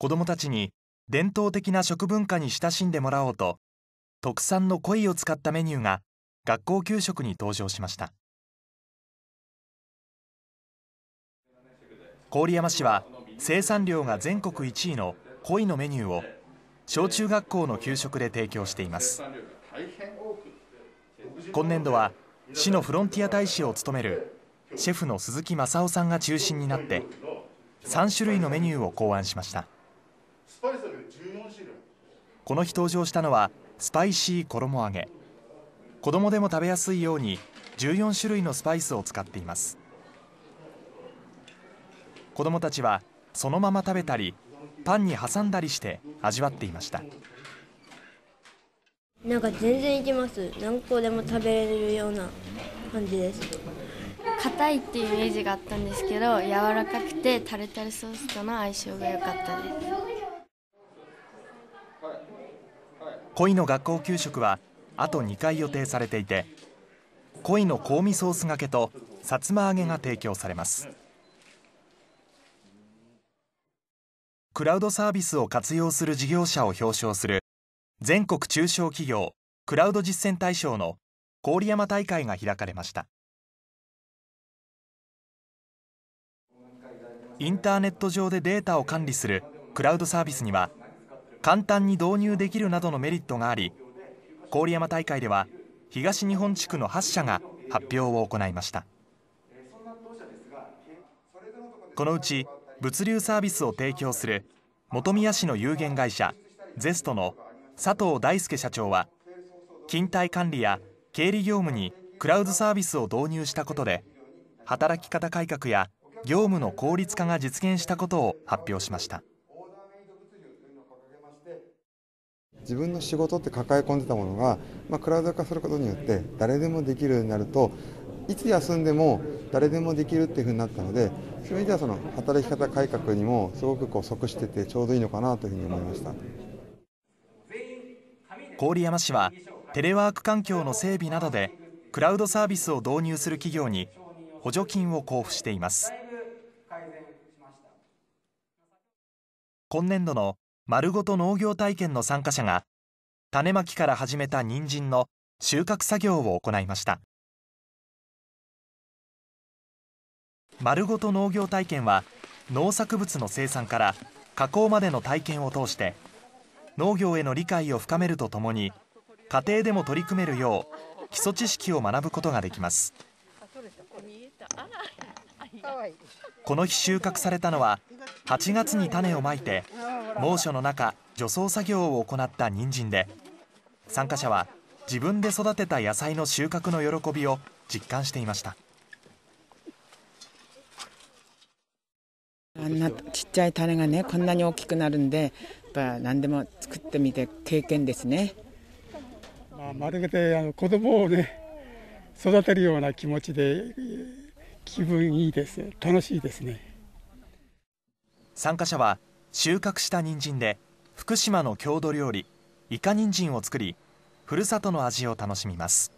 子供たちに伝統的な食文化に親しんでもらおうと特産の鯉を使ったメニューが学校給食に登場しました郡山市は生産量が全国1位の鯉のメニューを小中学校の給食で提供しています今年度は市のフロンティア大使を務めるシェフの鈴木正夫さんが中心になって3種類のメニューを考案しましたススパイ種類この日登場したのはスパイシー衣揚げ子供でも食べやすいように14種類のスパイスを使っています子供たちはそのまま食べたりパンに挟んだりして味わっていましたなんか全然いけます何個でも食べれるような感じです硬いっていうイメージがあったんですけど柔らかくてタルタルソースとの相性が良かったです鯉の学校給食はあと2回予定されていて鯉の香味ソースがけとさつま揚げが提供されますクラウドサービスを活用する事業者を表彰する全国中小企業クラウド実践大賞の郡山大会が開かれましたインターネット上でデータを管理するクラウドサービスには簡単に導入できるなどのメリットがあり郡山大会では東日本地区の8社が発表を行いましたこのうち物流サービスを提供する本宮市の有限会社ゼストの佐藤大輔社長は勤怠管理や経理業務にクラウドサービスを導入したことで働き方改革や業務の効率化が実現したことを発表しました。自分の仕事って抱え込んでたものが、まあ、クラウド化することによって誰でもできるようになるといつ休んでも誰でもできるっていうふうになったのでそういう意味ではその働き方改革にもすごくこう即しててちょうどいいのかなというふうに思いました郡山市はテレワーク環境の整備などでクラウドサービスを導入する企業に補助金を交付しています今年度の丸ごと農業体験の参加者が種まきから始めた人参の収穫作業を行いました丸ごと農業体験は農作物の生産から加工までの体験を通して農業への理解を深めるとともに家庭でも取り組めるよう基礎知識を学ぶことができますこの日収穫されたのは8月に種をまいて猛暑の中除草作業を行った人参で参加者は自分で育てた野菜の収穫の喜びを実感していましたあんなちっちゃい種がねこんなに大きくなるんでやっぱ何でも作ってみて経験ですね、まあ、まるであの子供をね育てるような気持ちで気分いいです楽しいですね参加者は収穫した人参で福島の郷土料理イカ人参を作りふるさとの味を楽しみます